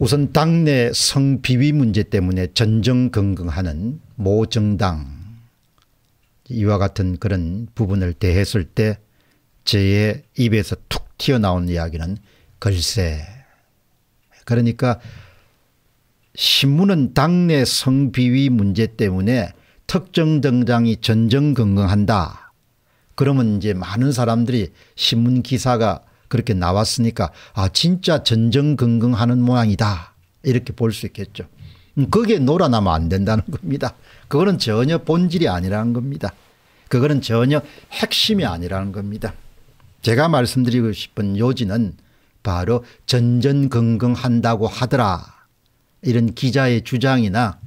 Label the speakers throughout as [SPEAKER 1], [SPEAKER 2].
[SPEAKER 1] 우선 당내 성비위 문제 때문에 전정긍긍하는 모 정당 이와 같은 그런 부분을 대했을 때 저의 입에서 툭 튀어나온 이야기는 글쎄 그러니까 신문은 당내 성비위 문제 때문에 특정 정당이 전정긍긍한다. 그러면 이제 많은 사람들이 신문 기사가 그렇게 나왔으니까 아 진짜 전전긍긍하는 모양이다 이렇게 볼 수 있겠죠. 그게 음, 놀아나면 안 된다는 겁니다. 그거는 전혀 본질이 아니라는 겁니다. 그거는 전혀 핵심이 아니라는 겁니다. 제가 말씀드리고 싶은 요지는 바로 전전긍긍한다고 하더라 이런 기자의 주장이나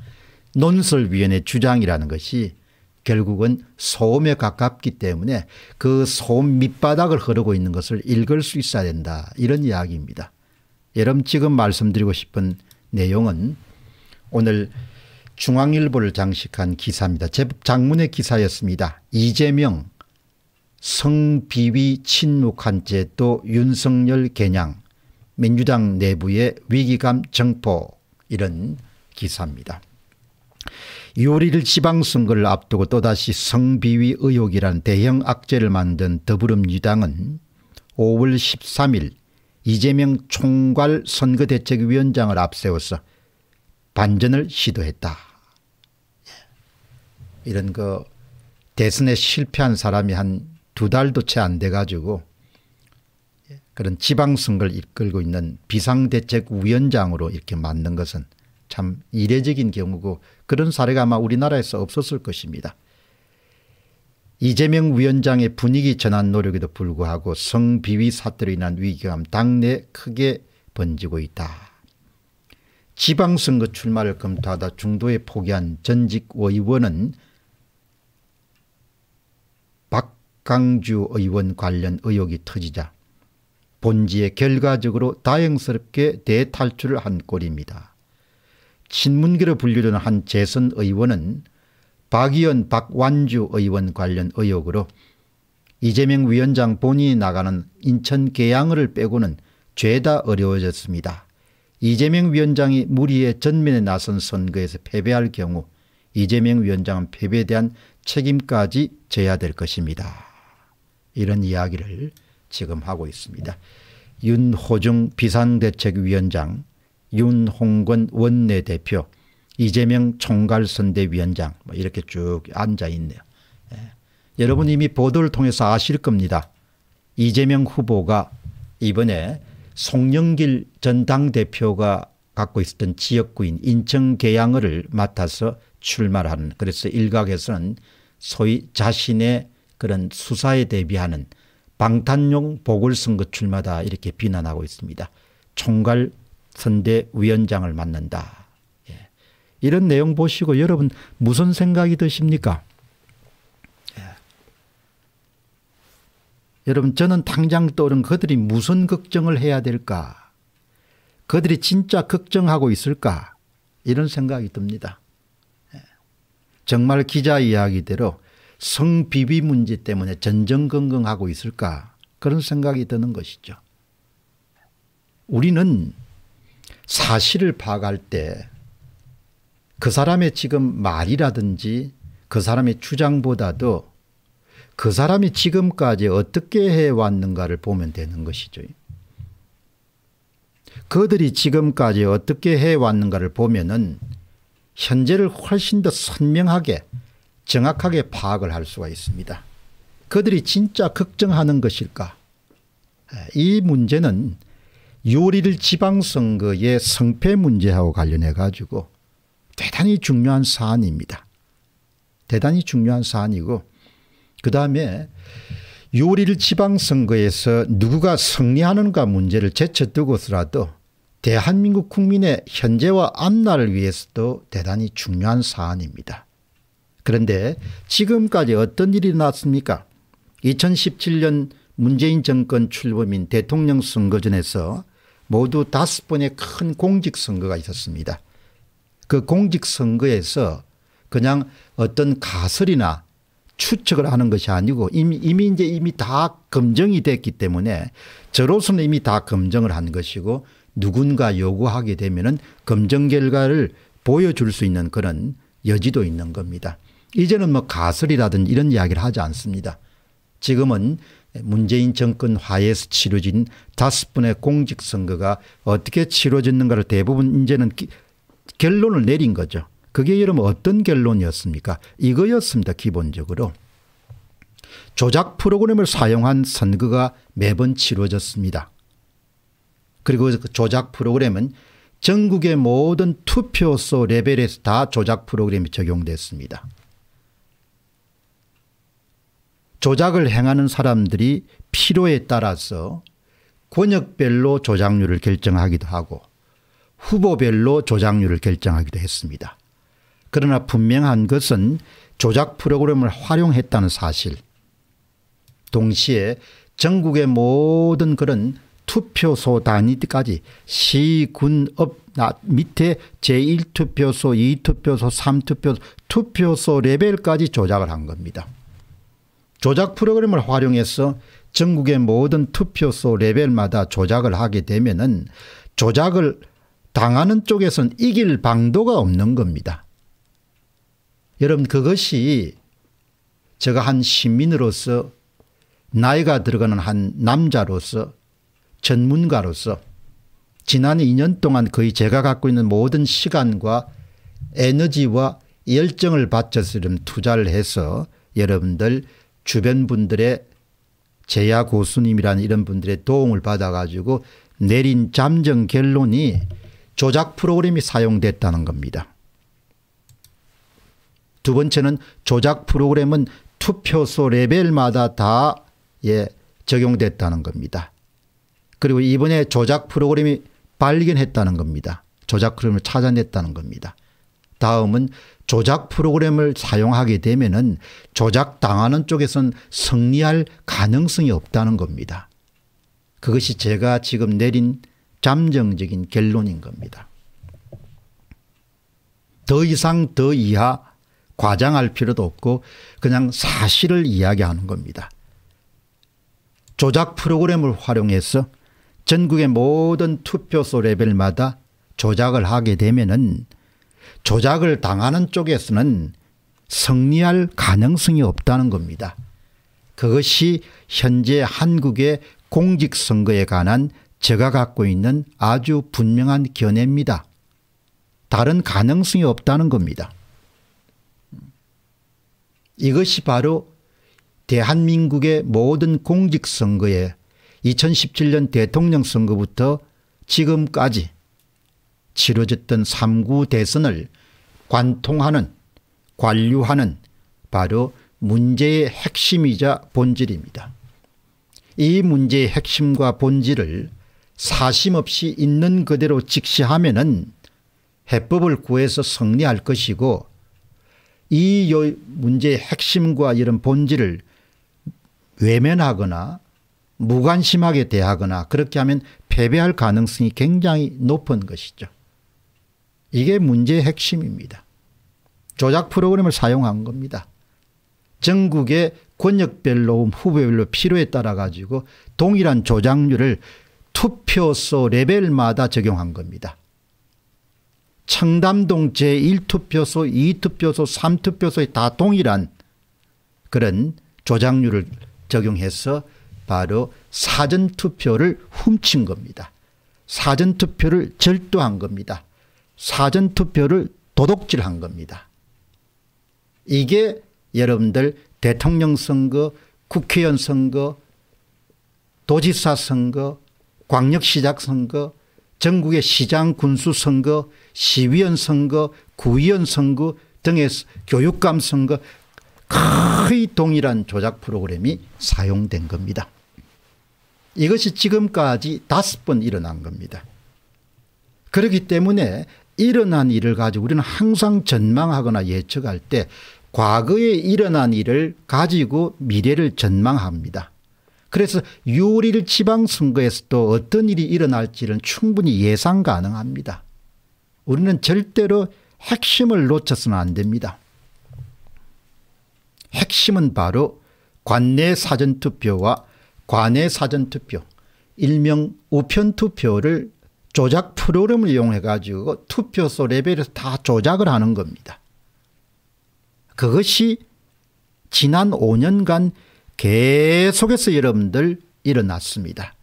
[SPEAKER 1] 논설위원회 주장이라는 것이 결국은 소음에 가깝기 때문에 그 소음 밑바닥을 흐르고 있는 것을 읽을 수 있어야 된다. 이런 이야기입니다. 여러분 지금 말씀드리고 싶은 내용은 오늘 중앙일보를 장식한 기사입니다. 장문의 기사였습니다. 이재명 성비위 침묵한 채또 윤석열 개냥 민주당 내부의 위기감 정포 이런 기사입니다. 요리를 지방선거를 앞두고 또다시 성비위 의혹이란 대형 악재를 만든 더불어민주당은 5월 13일 이재명 총괄 선거대책위원장을 앞세워서 반전을 시도했다. 이런 그 대선에 실패한 사람이 한 두 달도 채 안 돼 가지고 그런 지방선거를 이끌고 있는 비상대책위원장으로 이렇게 만든 것은 참 이례적인 경우고 그런 사례가 아마 우리나라에서 없었을 것입니다. 이재명 위원장의 분위기 전환 노력에도 불구하고 성비위 사태로 인한 위기감 당내 크게 번지고 있다. 지방선거 출마를 검토하다 중도에 포기한 전직 의원은 박강주 의원 관련 의혹이 터지자 본지에 결과적으로 다행스럽게 대탈출을 한 꼴입니다. 친문계로 분류된한 재선 의원은 박의원 박완주 의원 관련 의혹으로 이재명 위원장 본인이 나가는 인천 계양을 빼고는 죄다 어려워졌습니다. 이재명 위원장이 무리의 전면에 나선 선거에서 패배할 경우 이재명 위원장은 패배에 대한 책임까지 져야 될 것입니다. 이런 이야기를 지금 하고 있습니다. 윤호중 비상대책위원장 윤홍건 원내대표, 이재명 총괄선대위원장 뭐 이렇게 쭉 앉아 있네요. 예. 여러분 이미 보도를 통해서 아실 겁니다. 이재명 후보가 이번에 송영길 전 당대표가 갖고 있었던 지역구인 인천 계양을 맡아서 출마 하는 그래서 일각에서는 소위 자신의 그런 수사에 대비하는 방탄용 보궐선거 출마다 이렇게 비난하고 있습니다. 총괄 선대위원장을 맡는다. 예. 이런 내용 보시고 여러분 무슨 생각이 드십니까? 예. 여러분 저는 당장 떠오른 그들이 무슨 걱정을 해야 될까? 그들이 진짜 걱정하고 있을까? 이런 생각이 듭니다. 예. 정말 기자 이야기대로 성비비 문제 때문에 전전긍긍하고 있을까? 그런 생각이 드는 것이죠. 우리는 사실을 파악할 때 그 사람의 지금 말이라든지 그 사람의 주장보다도 그 사람이 지금까지 어떻게 해왔는가를 보면 되는 것이죠. 그들이 지금까지 어떻게 해왔는가를 보면은 현재를 훨씬 더 선명하게 정확하게 파악을 할 수가 있습니다. 그들이 진짜 걱정하는 것일까? 이 문제는 6월 1 지방선거의 성패 문제하고 관련해 가지고 대단히 중요한 사안입니다. 대단히 중요한 사안이고 그다음에 6월 지방선거에서 누구가 승리하는가 문제를 제쳐두고서라도 대한민국 국민의 현재와 앞날을 위해서도 대단히 중요한 사안입니다. 그런데 지금까지 어떤 일이 났습니까 2017년 문재인 정권 출범인 대통령 선거전에서 모두 다섯 번의 큰 공직선거가 있었습니다. 그 공직선거에서 그냥 어떤 가설이나 추측을 하는 것이 아니고 이미, 이미 이제 이미 다 검증이 됐기 때문에 저로서는 이미 다 검증을 한 것이고 누군가 요구하게 되면은 검증 결과를 보여줄 수 있는 그런 여지도 있는 겁니다. 이제는 뭐 가설이라든지 이런 이야기를 하지 않습니다. 지금은 문재인 정권 하에서 치러진 다섯 번의 공직선거가 어떻게 치러졌는가를 대부분 이제는 결론을 내린 거죠. 그게 여러분 어떤 결론이었습니까? 이거였습니다. 기본적으로. 조작 프로그램을 사용한 선거가 매번 치러졌습니다. 그리고 그 조작 프로그램은 전국의 모든 투표소 레벨에서 다 조작 프로그램이 적용됐습니다. 조작을 행하는 사람들이 필요에 따라서 권역별로 조작률을 결정하기도 하고 후보별로 조작률을 결정하기도 했습니다. 그러나 분명한 것은 조작 프로그램을 활용했다는 사실 동시에 전국의 모든 그런 투표소 단위까지 시, 군, 업 밑에 제1투표소, 2투표소, 3투표소, 투표소 레벨까지 조작을 한 겁니다. 조작 프로그램을 활용해서 전국의 모든 투표소 레벨마다 조작을 하게 되면은 조작을 당하는 쪽에선 이길 방도가 없는 겁니다. 여러분 그것이 제가 한 시민으로서 나이가 들어가는 한 남자로서 전문가로서 지난 2년 동안 거의 제가 갖고 있는 모든 시간과 에너지와 열정을 바쳐서 투자를 해서 여러분들 주변 분들의 제야 고수님이라는 이런 분들의 도움을 받아가지고 내린 잠정 결론이 조작 프로그램이 사용됐다는 겁니다. 두 번째는 조작 프로그램은 투표소 레벨마다 다 예, 적용됐다는 겁니다. 그리고 이번에 조작 프로그램이 발견했다는 겁니다. 조작 프로그램을 찾아냈다는 겁니다. 다음은 조작 프로그램을 사용하게 되면은 조작당하는 쪽에선 승리할 가능성이 없다는 겁니다. 그것이 제가 지금 내린 잠정적인 결론인 겁니다. 더 이상 더 이하 과장할 필요도 없고 그냥 사실을 이야기하는 겁니다. 조작 프로그램을 활용해서 전국의 모든 투표소 레벨마다 조작을 하게 되면은 조작을 당하는 쪽에서는 승리할 가능성이 없다는 겁니다. 그것이 현재 한국의 공직선거에 관한 제가 갖고 있는 아주 분명한 견해입니다. 다른 가능성이 없다는 겁니다. 이것이 바로 대한민국의 모든 공직선거에 2017년 대통령 선거부터 지금까지 치러졌던 3구 대선을 관통하는 관료하는 바로 문제의 핵심이자 본질입니다. 이 문제의 핵심과 본질을 사심 없이 있는 그대로 직시하면 은 해법을 구해서 승리할 것이고 이 문제의 핵심과 이런 본질을 외면하거나 무관심하게 대하거나 그렇게 하면 패배할 가능성이 굉장히 높은 것이죠. 이게 문제의 핵심입니다. 조작 프로그램을 사용한 겁니다. 전국의 권역별로 후보별로 필요에 따라 가지고 동일한 조작률을 투표소 레벨마다 적용한 겁니다. 청담동 제1투표소 2투표소 3투표소에 다 동일한 그런 조작률을 적용해서 바로 사전투표를 훔친 겁니다. 사전투표를 절도한 겁니다. 사전투표를 도둑질한 겁니다. 이게 여러분들 대통령 선거, 국회의원 선거, 도지사 선거, 광역시작 선거, 전국의 시장 군수 선거, 시위원 선거, 구의원 선거 등의 교육감 선거 거의 동일한 조작 프로그램이 사용된 겁니다. 이것이 지금까지 다섯 번 일어난 겁니다. 그렇기 때문에 일어난 일을 가지고 우리는 항상 전망하거나 예측할 때 과거에 일어난 일을 가지고 미래를 전망합니다. 그래서 6월 1일 지방선거에서 또 어떤 일이 일어날지는 충분히 예상 가능합니다. 우리는 절대로 핵심을 놓쳐서는 안 됩니다. 핵심은 바로 관내 사전투표와 관내 사전투표, 일명 우편투표를 조작 프로그램을 이용해 가지고 투표소 레벨에서 다 조작을 하는 겁니다. 그것이 지난 5년간 계속해서 여러분들 일어났습니다.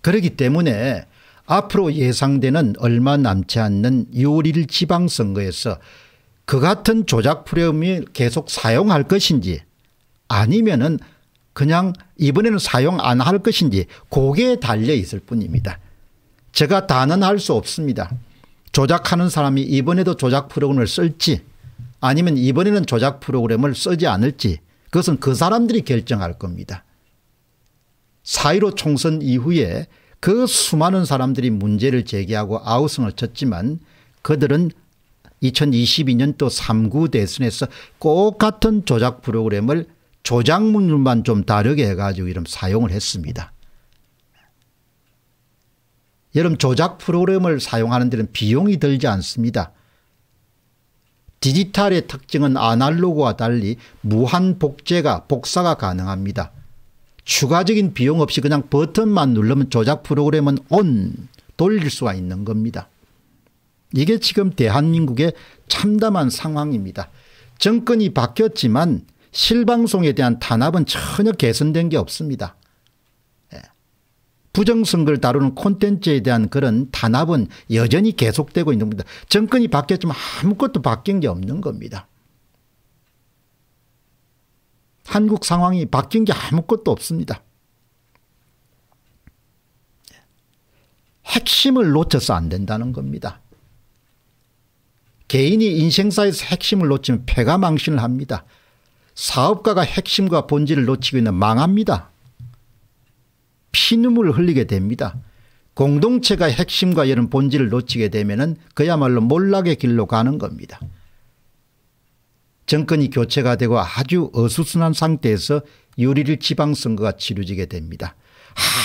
[SPEAKER 1] 그렇기 때문에 앞으로 예상되는 얼마 남지 않는 6월 1일 지방선거에서 그 같은 조작 프레임을 계속 사용할 것인지 아니면은 그냥 이번에는 사용 안 할 것인지 고개에 달려 있을 뿐입니다. 제가 다는 알수 없습니다. 조작하는 사람이 이번에도 조작 프로그램을 쓸지 아니면 이번에는 조작 프로그램을 쓰지 않을지 그것은 그 사람들이 결정할 겁니다. 4.15 총선 이후에 그 수많은 사람들이 문제를 제기하고 아우성을 쳤지만 그들은 2022년도 3구 대선에서 꼭 같은 조작 프로그램을 조작문만 좀 다르게 해가지고 이름 사용을 했습니다. 여러분 조작 프로그램을 사용하는 데는 비용이 들지 않습니다. 디지털의 특징은 아날로그와 달리 무한 복제가 복사가 가능합니다. 추가적인 비용 없이 그냥 버튼만 누르면 조작 프로그램은 온 돌릴 수가 있는 겁니다. 이게 지금 대한민국의 참담한 상황입니다. 정권이 바뀌었지만 실방송에 대한 탄압은 전혀 개선된 게 없습니다. 부정선거를 다루는 콘텐츠에 대한 그런 탄압은 여전히 계속되고 있는 겁니다. 정권이 바뀌었지만 아무것도 바뀐 게 없는 겁니다. 한국 상황이 바뀐 게 아무것도 없습니다. 핵심을 놓쳐서 안 된다는 겁니다. 개인이 인생사에서 핵심을 놓치면 폐가 망신을 합니다. 사업가가 핵심과 본질을 놓치고 있는 망합니다. 피눈물을 흘리게 됩니다. 공동체가 핵심과 이런 본질을 놓치게 되면 그야말로 몰락의 길로 가는 겁니다. 정권이 교체가 되고 아주 어수선한 상태에서 유리를 지방선거가 치루지게 됩니다.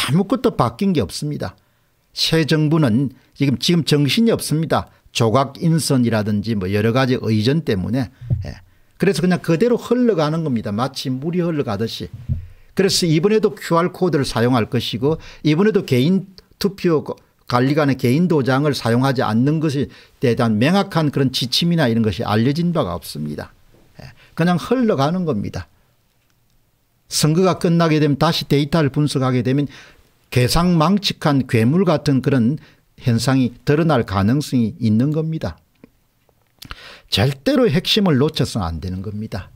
[SPEAKER 1] 아무것도 바뀐 게 없습니다. 새 정부는 지금, 지금 정신이 없습니다. 조각 인선이라든지 뭐 여러 가지 의전 때문에. 예. 그래서 그냥 그대로 흘러가는 겁니다. 마치 물이 흘러가듯이. 그래서 이번에도 QR코드를 사용할 것이고 이번에도 개인 투표 관리관의 개인 도장을 사용하지 않는 것에 대한 명확한 그런 지침이나 이런 것이 알려진 바가 없습니다. 예, 그냥 흘러가는 겁니다. 선거가 끝나게 되면 다시 데이터를 분석하게 되면 괴상망측한 괴물 같은 그런 현상이 드러날 가능성이 있는 겁니다. 절대로 핵심을 놓쳐서는 안 되는 겁니다.